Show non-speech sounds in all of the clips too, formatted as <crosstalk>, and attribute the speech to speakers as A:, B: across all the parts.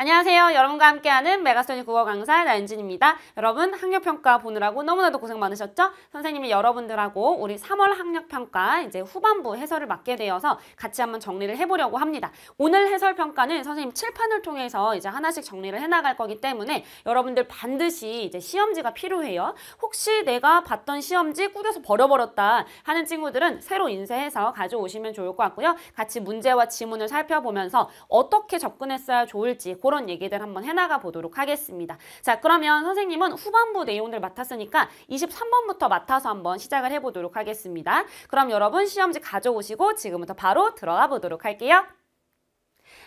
A: 안녕하세요. 여러분과 함께하는 메가스토니 국어 강사 나은진입니다. 여러분 학력평가 보느라고 너무나도 고생 많으셨죠? 선생님이 여러분들하고 우리 3월 학력평가 이제 후반부 해설을 맡게 되어서 같이 한번 정리를 해보려고 합니다. 오늘 해설평가는 선생님 칠판을 통해서 이제 하나씩 정리를 해나갈 거기 때문에 여러분들 반드시 이제 시험지가 필요해요. 혹시 내가 봤던 시험지 꾸겨서 버려버렸다 하는 친구들은 새로 인쇄해서 가져오시면 좋을 것 같고요. 같이 문제와 지문을 살펴보면서 어떻게 접근했어야 좋을지 그런 얘기들 한번 해나가 보도록 하겠습니다. 자 그러면 선생님은 후반부 내용들 맡았으니까 23번부터 맡아서 한번 시작을 해보도록 하겠습니다. 그럼 여러분 시험지 가져오시고 지금부터 바로 들어가 보도록 할게요.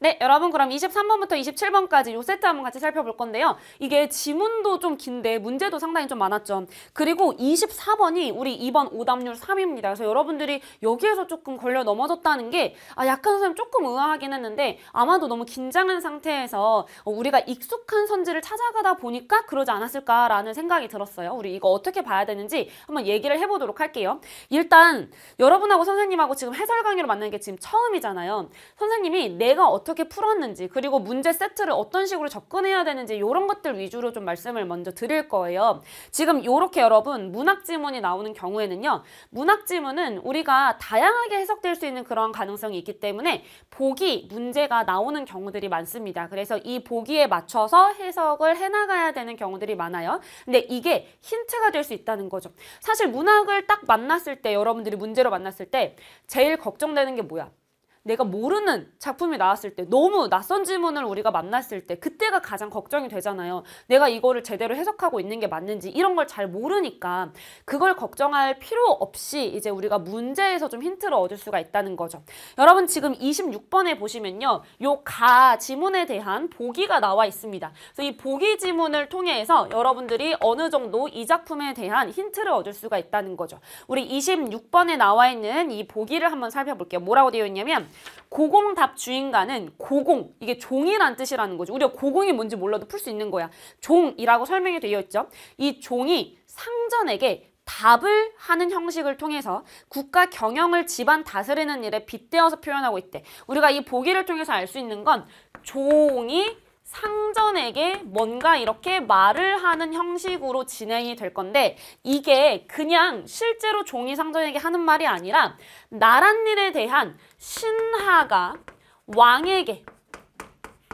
A: 네, 여러분 그럼 23번부터 27번까지 요 세트 한번 같이 살펴볼 건데요. 이게 지문도 좀 긴데 문제도 상당히 좀 많았죠. 그리고 24번이 우리 2번 오답률 3입니다. 그래서 여러분들이 여기에서 조금 걸려 넘어졌다는 게 아, 약간 선생님 조금 의아하긴 했는데 아마도 너무 긴장한 상태에서 우리가 익숙한 선지를 찾아가다 보니까 그러지 않았을까라는 생각이 들었어요. 우리 이거 어떻게 봐야 되는지 한번 얘기를 해보도록 할게요. 일단 여러분하고 선생님하고 지금 해설 강의로 만나는 게 지금 처음이잖아요. 선생님이 내가 어떻게 어떻게 풀었는지 그리고 문제 세트를 어떤 식으로 접근해야 되는지 이런 것들 위주로 좀 말씀을 먼저 드릴 거예요. 지금 이렇게 여러분 문학 지문이 나오는 경우에는요. 문학 지문은 우리가 다양하게 해석될 수 있는 그런 가능성이 있기 때문에 보기 문제가 나오는 경우들이 많습니다. 그래서 이 보기에 맞춰서 해석을 해나가야 되는 경우들이 많아요. 근데 이게 힌트가 될 수 있다는 거죠. 사실 문학을 딱 만났을 때 여러분들이 문제로 만났을 때 제일 걱정되는 게 뭐야? 내가 모르는 작품이 나왔을 때 너무 낯선 질문을 우리가 만났을 때 그때가 가장 걱정이 되잖아요. 내가 이거를 제대로 해석하고 있는 게 맞는지 이런 걸 잘 모르니까 그걸 걱정할 필요 없이 이제 우리가 문제에서 좀 힌트를 얻을 수가 있다는 거죠. 여러분 지금 26번에 보시면요. 요 가 지문에 대한 보기가 나와 있습니다. 그래서 이 보기 지문을 통해서 여러분들이 어느 정도 이 작품에 대한 힌트를 얻을 수가 있다는 거죠. 우리 26번에 나와 있는 이 보기를 한번 살펴볼게요. 뭐라고 되어 있냐면 고공답 주인가는 고공, 이게 종이란 뜻이라는 거죠. 우리가 고공이 뭔지 몰라도 풀 수 있는 거야. 종이라고 설명이 되어 있죠. 이 종이 상전에게 답을 하는 형식을 통해서 국가 경영을 집안 다스리는 일에 빗대어서 표현하고 있대. 우리가 이 보기를 통해서 알 수 있는 건 종이 상전에게 뭔가 이렇게 말을 하는 형식으로 진행이 될 건데 이게 그냥 실제로 종이 상전에게 하는 말이 아니라 나랏일에 대한 신하가 왕에게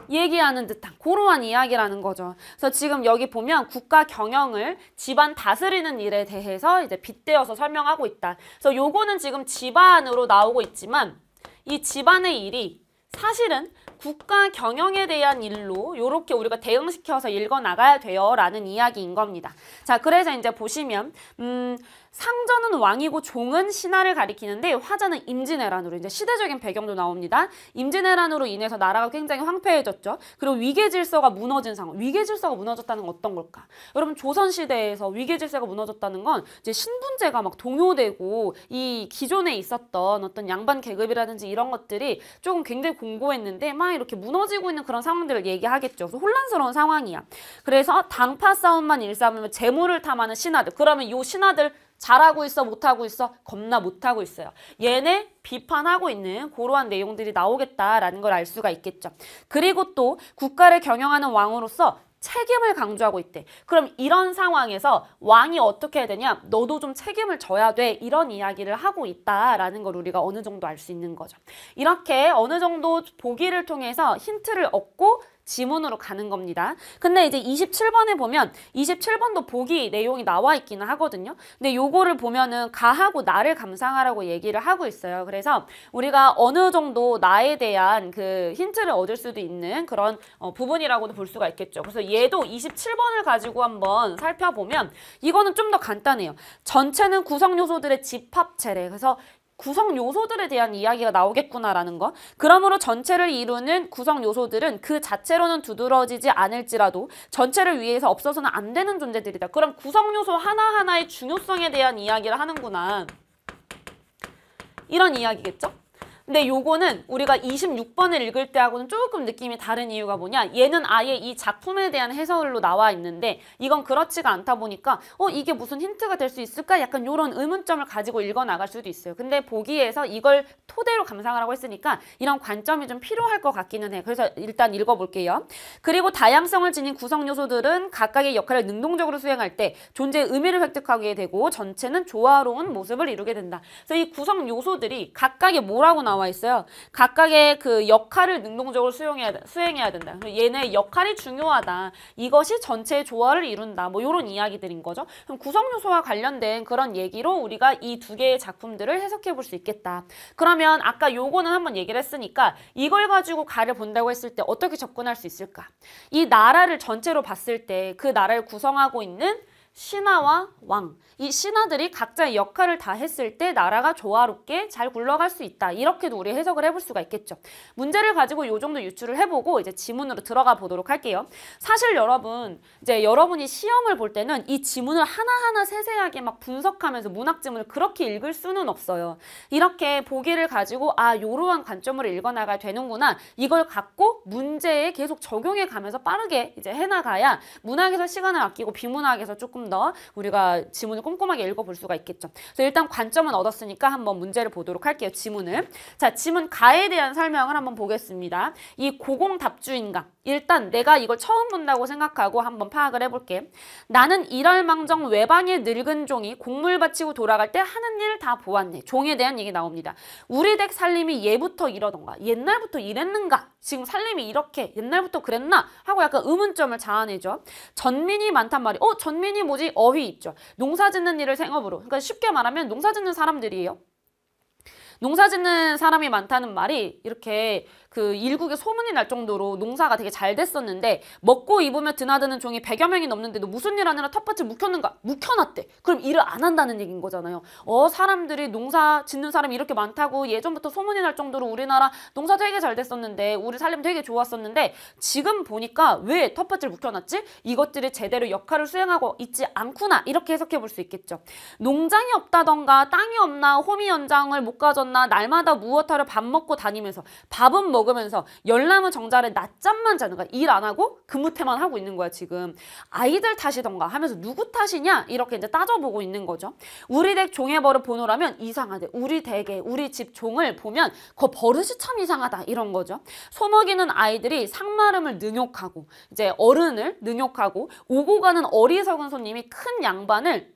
A: 얘기하는 듯한 고로한 이야기라는 거죠. 그래서 지금 여기 보면 국가 경영을 집안 다스리는 일에 대해서 이제 빗대어서 설명하고 있다. 그래서 요거는 지금 집안으로 나오고 있지만 이 집안의 일이 사실은 국가 경영에 대한 일로 이렇게 우리가 대응시켜서 읽어 나가야 돼요라는 이야기인 겁니다. 자, 그래서 이제 보시면 음 상전은 왕이고 종은 신하를 가리키는데 화자는 임진왜란으로 이제 시대적인 배경도 나옵니다. 임진왜란으로 인해서 나라가 굉장히 황폐해졌죠. 그리고 위계 질서가 무너진 상황. 위계 질서가 무너졌다는 건 어떤 걸까? 여러분 조선 시대에서 위계 질서가 무너졌다는 건 이제 신분제가 막 동요되고 이 기존에 있었던 어떤 양반 계급이라든지 이런 것들이 조금 굉장히 공고했는데 막 이렇게 무너지고 있는 그런 상황들을 얘기하겠죠. 그래서 혼란스러운 상황이야. 그래서 당파 싸움만 일삼으면 재물을 탐하는 신하들. 그러면 이 신하들 잘하고 있어 못하고 있어 겁나 못하고 있어요. 얘네 비판하고 있는 고러한 내용들이 나오겠다라는 걸 알 수가 있겠죠. 그리고 또 국가를 경영하는 왕으로서 책임을 강조하고 있대. 그럼 이런 상황에서 왕이 어떻게 해야 되냐? 너도 좀 책임을 져야 돼. 이런 이야기를 하고 있다라는 걸 우리가 어느 정도 알 수 있는 거죠. 이렇게 어느 정도 보기를 통해서 힌트를 얻고 지문으로 가는 겁니다. 근데 이제 27번에 보면 27번도 보기 내용이 나와 있기는 하거든요. 근데 요거를 보면은 가하고 나를 감상하라고 얘기를 하고 있어요. 그래서 우리가 어느 정도 나에 대한 그 힌트를 얻을 수도 있는 그런 어, 부분이라고도 볼 수가 있겠죠. 그래서 얘도 27번을 가지고 한번 살펴보면 이거는 좀 더 간단해요. 전체는 구성 요소들의 집합체래. 그래서 구성 요소들에 대한 이야기가 나오겠구나라는 것. 그러므로 전체를 이루는 구성 요소들은 그 자체로는 두드러지지 않을지라도 전체를 위해서 없어서는 안 되는 존재들이다. 그럼 구성 요소 하나하나의 중요성에 대한 이야기를 하는구나. 이런 이야기겠죠? 근데 요거는 우리가 26번을 읽을 때하고는 조금 느낌이 다른 이유가 뭐냐 얘는 아예 이 작품에 대한 해설로 나와 있는데 이건 그렇지가 않다 보니까 어 이게 무슨 힌트가 될 수 있을까 약간 요런 의문점을 가지고 읽어나갈 수도 있어요 근데 보기에서 이걸 토대로 감상을 하고 있으니까 이런 관점이 좀 필요할 것 같기는 해 그래서 일단 읽어볼게요 그리고 다양성을 지닌 구성 요소들은 각각의 역할을 능동적으로 수행할 때 존재의 의미를 획득하게 되고 전체는 조화로운 모습을 이루게 된다 그래서 이 구성 요소들이 각각의 뭐라고 나와 나와 있어요. 각각의 그 역할을 능동적으로 수용해야, 수행해야 된다. 얘네 역할이 중요하다. 이것이 전체의 조화를 이룬다. 뭐 이런 이야기들인 거죠. 그럼 구성 요소와 관련된 그런 얘기로 우리가 이 두 개의 작품들을 해석해 볼 수 있겠다. 그러면 아까 요거는 한번 얘기를 했으니까 이걸 가지고 가를 본다고 했을 때 어떻게 접근할 수 있을까? 이 나라를 전체로 봤을 때 그 나라를 구성하고 있는 신하와 왕, 이 신하들이 각자의 역할을 다 했을 때 나라가 조화롭게 잘 굴러갈 수 있다. 이렇게도 우리 해석을 해볼 수가 있겠죠. 문제를 가지고 요 정도 유출을 해보고 이제 지문으로 들어가 보도록 할게요. 사실 여러분, 이제 여러분이 시험을 볼 때는 이 지문을 하나하나 세세하게 막 분석하면서 문학 지문을 그렇게 읽을 수는 없어요. 이렇게 보기를 가지고 아, 요러한 관점으로 읽어나가야 되는구나. 이걸 갖고 문제에 계속 적용해 가면서 빠르게 이제 해나가야 문학에서 시간을 아끼고 비문학에서 조금 조금 더 우리가 지문을 꼼꼼하게 읽어볼 수가 있겠죠. 그래서 일단 관점은 얻었으니까 한번 문제를 보도록 할게요. 지문을. 자, 지문 가에 대한 설명을 한번 보겠습니다. 이 고공답주인감. 일단 내가 이걸 처음 본다고 생각하고 한번 파악을 해볼게. 나는 일월망정 외방의 늙은 종이 곡물 바치고 돌아갈 때 하는 일 다 보았네. 종에 대한 얘기 나옵니다. 우리 댁 살림이 예부터 이러던가 옛날부터 이랬는가 지금 살림이 이렇게 옛날부터 그랬나 하고 약간 의문점을 자아내죠. 전민이 많단 말이 에요 어? 전민이 뭐지? 어휘 있죠. 농사짓는 일을 생업으로 그러니까 쉽게 말하면 농사짓는 사람들이에요. 농사짓는 사람이 많다는 말이 이렇게 그 일국에 소문이 날 정도로 농사가 되게 잘 됐었는데 먹고 입으며 드나드는 종이 백여 명이 넘는데도 무슨 일 하느라 텃밭을 묵혔는가? 묵혀놨대. 그럼 일을 안 한다는 얘기인 거잖아요. 어 사람들이 농사 짓는 사람이 이렇게 많다고 예전부터 소문이 날 정도로 우리나라 농사 되게 잘 됐었는데 우리 살림 되게 좋았었는데 지금 보니까 왜 텃밭을 묵혀놨지? 이것들이 제대로 역할을 수행하고 있지 않구나 이렇게 해석해 볼 수 있겠죠. 농장이 없다던가 땅이 없나 호미 연장을 못 가졌나 날마다 무엇하러 밥 먹고 다니면서 밥은 먹 먹으면서 열나무 정자를 낮잠만 자는 거야. 일 안 하고 근무태만 하고 있는 거야 지금. 아이들 탓이던가 하면서 누구 탓이냐 이렇게 이제 따져보고 있는 거죠. 우리 댁 종의 벌릇 보노라면 이상하대. 우리 댁에 우리 집 종을 보면 그 버릇이 참 이상하다 이런 거죠. 소먹이는 아이들이 상마름을 능욕하고 이제 어른을 능욕하고 오고 가는 어리석은 손님이 큰 양반을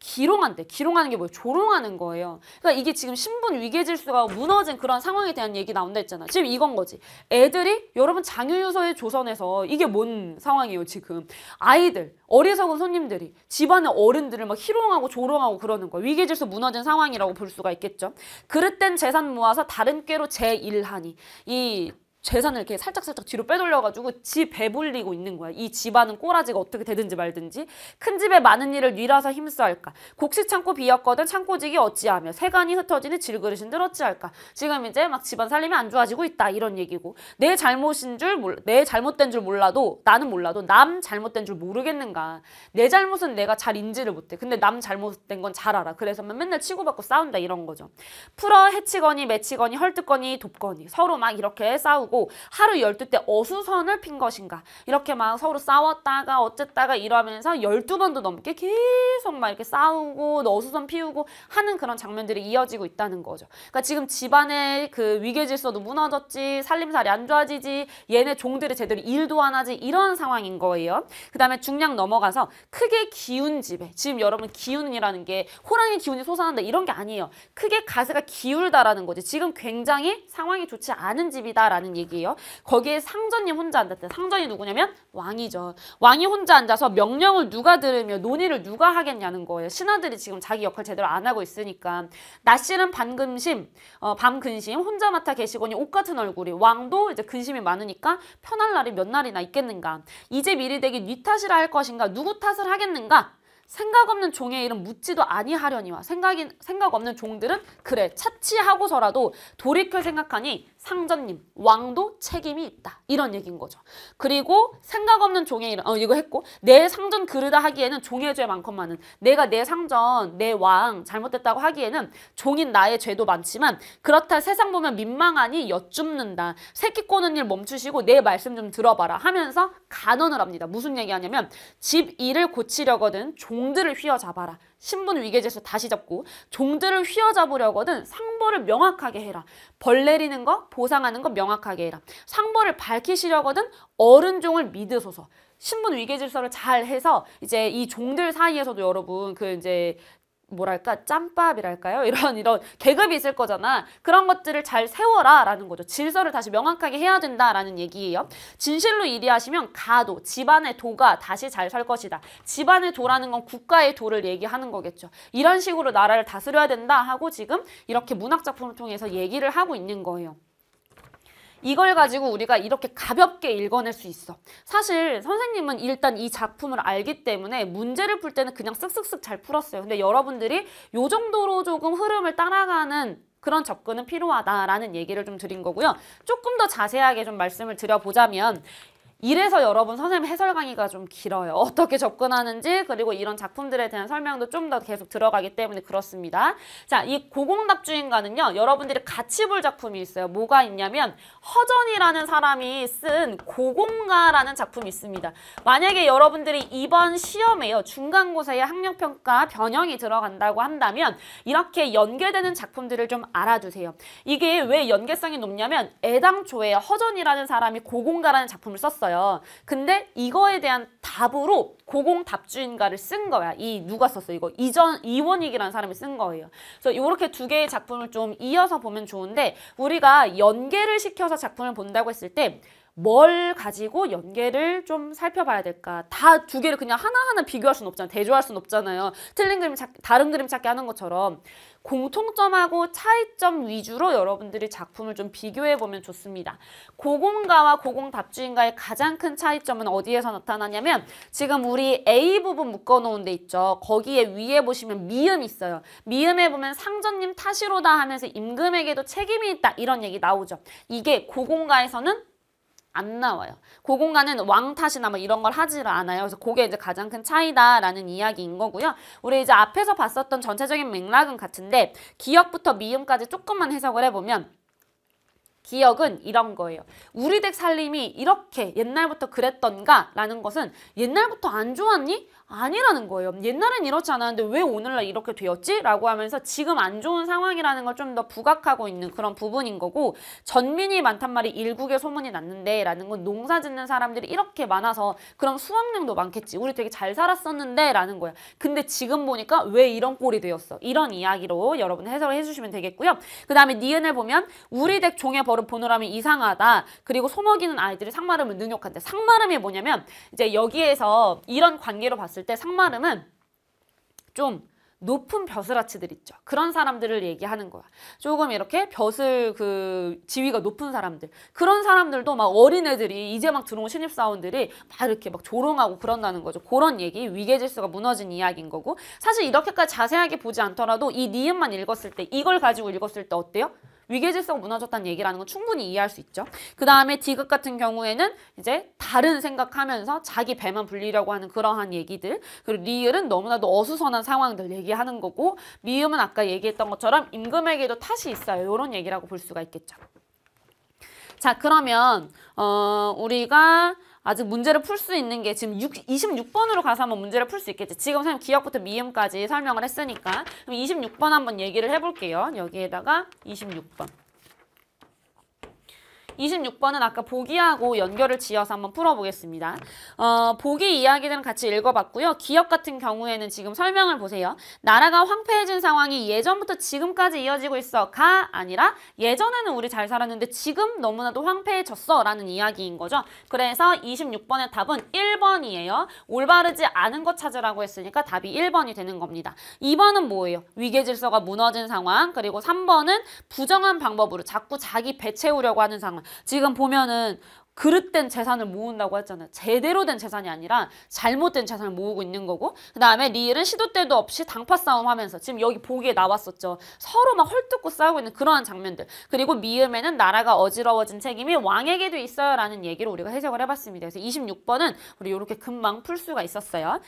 A: 기롱한대. 기롱하는 게 뭐예요? 조롱하는 거예요. 그러니까 이게 지금 신분 위계 질서가 무너진 그런 상황에 대한 얘기 나온다 했잖아. 지금 이건 거지. 애들이 여러분 장유유서의 조선에서 이게 뭔 상황이에요 지금. 아이들, 어리석은 손님들이 집안의 어른들을 막 희롱하고 조롱하고 그러는 거예요. 위계 질서 무너진 상황이라고 볼 수가 있겠죠. 그릇된 재산 모아서 다른 꾀로 제일하니. 이 재산을 이렇게 살짝살짝 뒤로 빼돌려가지고 지 배불리고 있는 거야. 이 집안은 꼬라지가 어떻게 되든지 말든지 큰 집에 많은 일을 위라서 힘써할까. 곡식 창고 비었거든 창고지기 어찌하며 세간이 흩어지는 질그릇인들 어찌할까. 지금 이제 막 집안 살림이 안 좋아지고 있다 이런 얘기고 내 잘못인 줄, 몰, 내 잘못된 줄 몰라도 나는 몰라도 남 잘못된 줄 모르겠는가. 내 잘못은 내가 잘 인지를 못해. 근데 남 잘못된 건 잘 알아. 그래서 맨날 치고받고 싸운다 이런 거죠. 풀어 해치거니 맺히거니 헐뜯거니 돕거니 서로 막 이렇게 싸우고 거고 하루 열두 때 어수선을 핀 것인가 이렇게 막 서로 싸웠다가 어쨌다가 이러면서 열두 번도 넘게 계속 막 이렇게 싸우고 어수선 피우고 하는 그런 장면들이 이어지고 있다는 거죠. 그러니까 지금 집안의 그 위계 질서도 무너졌지 살림살이 안 좋아지지 얘네 종들이 제대로 일도 안 하지 이런 상황인 거예요. 그 다음에 중량 넘어가서 크게 기운 집에 지금 여러분 기운이라는 게 호랑이 기운이 솟아난다 이런 게 아니에요. 크게 가세가 기울다라는 거지. 지금 굉장히 상황이 좋지 않은 집이다라는 얘기예요. 거기에 상전이 혼자 앉았대. 상전이 누구냐면 왕이죠. 왕이 혼자 앉아서 명령을 누가 들으며 논의를 누가 하겠냐는 거예요. 신하들이 지금 자기 역할 제대로 안 하고 있으니까. 낮씨는 반금심, 어, 밤근심 혼자 맡아 계시거니 옷 같은 얼굴이 왕도 이제 근심이 많으니까 편할 날이 몇 날이나 있겠는가. 이제 미리 되기 니 탓이라 할 것인가 누구 탓을 하겠는가 생각 없는 종의 이름 묻지도 아니하려니와 생각이, 생각 없는 종들은 그래 차치하고서라도 돌이켜 생각하니 상전님, 왕도 책임이 있다. 이런 얘기인 거죠. 그리고 생각 없는 종의 일, 어, 이거 했고, 내 상전 그르다 하기에는 종의 죄 많건만은, 내가 내 상전, 내 왕 잘못됐다고 하기에는 종인 나의 죄도 많지만, 그렇다 세상 보면 민망하니 여쭙는다. 새끼 꼬는 일 멈추시고 내 말씀 좀 들어봐라 하면서 간언을 합니다. 무슨 얘기하냐면, 집 일을 고치려거든 종들을 휘어잡아라. 신분 위계질서 다시 잡고 종들을 휘어잡으려거든 상벌을 명확하게 해라. 벌 내리는 거 보상하는 거 명확하게 해라. 상벌을 밝히시려거든 어른종을 믿으소서. 신분 위계질서를 잘 해서 이제 이 종들 사이에서도 여러분 그 이제 뭐랄까 짬밥이랄까요 <laughs> 이런 이런 계급이 있을 거잖아 그런 것들을 잘 세워라라는 거죠 질서를 다시 명확하게 해야 된다라는 얘기예요 진실로 이해하시면 가도 집안의 도가 다시 잘 설 것이다 집안의 도라는 건 국가의 도를 얘기하는 거겠죠 이런 식으로 나라를 다스려야 된다 하고 지금 이렇게 문학 작품을 통해서 얘기를 하고 있는 거예요. 이걸 가지고 우리가 이렇게 가볍게 읽어낼 수 있어. 사실 선생님은 일단 이 작품을 알기 때문에 문제를 풀 때는 그냥 쓱쓱쓱 잘 풀었어요. 근데 여러분들이 요 정도로 조금 흐름을 따라가는 그런 접근은 필요하다라는 얘기를 좀 드린 거고요. 조금 더 자세하게 좀 말씀을 드려보자면 이래서 여러분 선생님 해설 강의가 좀 길어요. 어떻게 접근하는지 그리고 이런 작품들에 대한 설명도 좀 더 계속 들어가기 때문에 그렇습니다. 자, 이 고공답주인가는요. 여러분들이 같이 볼 작품이 있어요. 뭐가 있냐면 허전이라는 사람이 쓴 고공가라는 작품이 있습니다. 만약에 여러분들이 이번 시험에요. 중간고사에 학력평가 변형이 들어간다고 한다면 이렇게 연계되는 작품들을 좀 알아두세요. 이게 왜 연계성이 높냐면 애당초에 허전이라는 사람이 고공가라는 작품을 썼어요. 있어요. 근데 이거에 대한 답으로 고공답주인가를 쓴 거야. 이 누가 썼어? 이거 이전 이원익이라는 사람이 쓴 거예요. 그래서 이렇게 두 개의 작품을 좀 이어서 보면 좋은데 우리가 연계를 시켜서 작품을 본다고 했을 때뭘 가지고 연계를 좀 살펴봐야 될까? 다 두 개를 그냥 하나하나 비교할 순 없잖아요. 대조할 순 없잖아요. 틀린 그림 찾 다른 그림 찾기 하는 것처럼 공통점하고 차이점 위주로 여러분들이 작품을 좀 비교해보면 좋습니다. 고공가와 고공답주인가의 가장 큰 차이점은 어디에서 나타나냐면 지금 우리 A 부분 묶어놓은 데 있죠. 거기에 위에 보시면 미음 이 있어요. 미음에 보면 상전님 탓이로다 하면서 임금에게도 책임이 있다 이런 얘기 나오죠. 이게 고공가에서는 안 나와요. 고공간은 그 왕탓이나 뭐 이런 걸하지 않아요. 그래서 그게 이제 가장 큰 차이다라는 이야기인 거고요. 우리 이제 앞에서 봤었던 전체적인 맥락은 같은데 기억부터 미음까지 조금만 해석을 해보면 기억은 이런 거예요. 우리 댁 살림이 이렇게 옛날부터 그랬던가 라는 것은 옛날부터 안 좋았니? 아니라는 거예요. 옛날엔 이렇지 않았는데 왜 오늘날 이렇게 되었지? 라고 하면서 지금 안 좋은 상황이라는 걸 좀 더 부각하고 있는 그런 부분인 거고 전민이 많단 말이 일국에 소문이 났는데 라는 건 농사 짓는 사람들이 이렇게 많아서 그럼 수확량도 많겠지. 우리 되게 잘 살았었는데 라는 거야. 근데 지금 보니까 왜 이런 꼴이 되었어? 이런 이야기로 여러분 해석을 해주시면 되겠고요. 그 다음에 니은을 보면 우리 댁 종의 버릇 보느라면 이상하다. 그리고 소먹이는 아이들이 상마름을 능욕한다. 상마름이 뭐냐면 이제 여기에서 이런 관계로 봤을 봤을 때 상마름은 좀 높은 벼슬아치들 있죠. 그런 사람들을 얘기하는 거야. 조금 이렇게 벼슬 그 지위가 높은 사람들. 그런 사람들도 막 어린애들이 이제 막 들어온 신입사원들이 막 이렇게 막 조롱하고 그런다는 거죠. 그런 얘기, 위계질서가 무너진 이야기인 거고 사실 이렇게까지 자세하게 보지 않더라도 이 니은만 읽었을 때 이걸 가지고 읽었을 때 어때요? 위계질서가 무너졌다는 얘기라는 건 충분히 이해할 수 있죠. 그 다음에 디귿 같은 경우에는 이제 다른 생각하면서 자기 배만 불리려고 하는 그러한 얘기들 그리고 리을은 너무나도 어수선한 상황들 얘기하는 거고 미음은 아까 얘기했던 것처럼 임금에게도 탓이 있어요. 이런 얘기라고 볼 수가 있겠죠. 자 그러면 어, 우리가 아직 문제를 풀 수 있는 게 지금 6, 26번으로 가서 한번 문제를 풀 수 있겠지. 지금 선생님 기억부터 미음까지 설명을 했으니까 그럼 26번 한번 얘기를 해볼게요. 여기에다가 26번. 26번은 아까 보기하고 연결을 지어서 한번 풀어보겠습니다. 어, 보기 이야기들은 같이 읽어봤고요. 기업 같은 경우에는 지금 설명을 보세요. 나라가 황폐해진 상황이 예전부터 지금까지 이어지고 있어가 아니라 예전에는 우리 잘 살았는데 지금 너무나도 황폐해졌어 라는 이야기인 거죠. 그래서 26번의 답은 1번이에요. 올바르지 않은 것 찾으라고 했으니까 답이 1번이 되는 겁니다. 2번은 뭐예요? 위계질서가 무너진 상황 그리고 3번은 부정한 방법으로 자꾸 자기 배 채우려고 하는 상황 지금 보면은 그릇된 재산을 모은다고 했잖아요. 제대로 된 재산이 아니라 잘못된 재산을 모으고 있는 거고 그 다음에 리을은 시도 때도 없이 당파 싸움하면서 지금 여기 보기에 나왔었죠. 서로 막 헐뜯고 싸우고 있는 그러한 장면들 그리고 미음에는 나라가 어지러워진 책임이 왕에게도 있어요 라는 얘기를 우리가 해석을 해봤습니다. 그래서 26번은 우리 이렇게 금방 풀 수가 있었어요.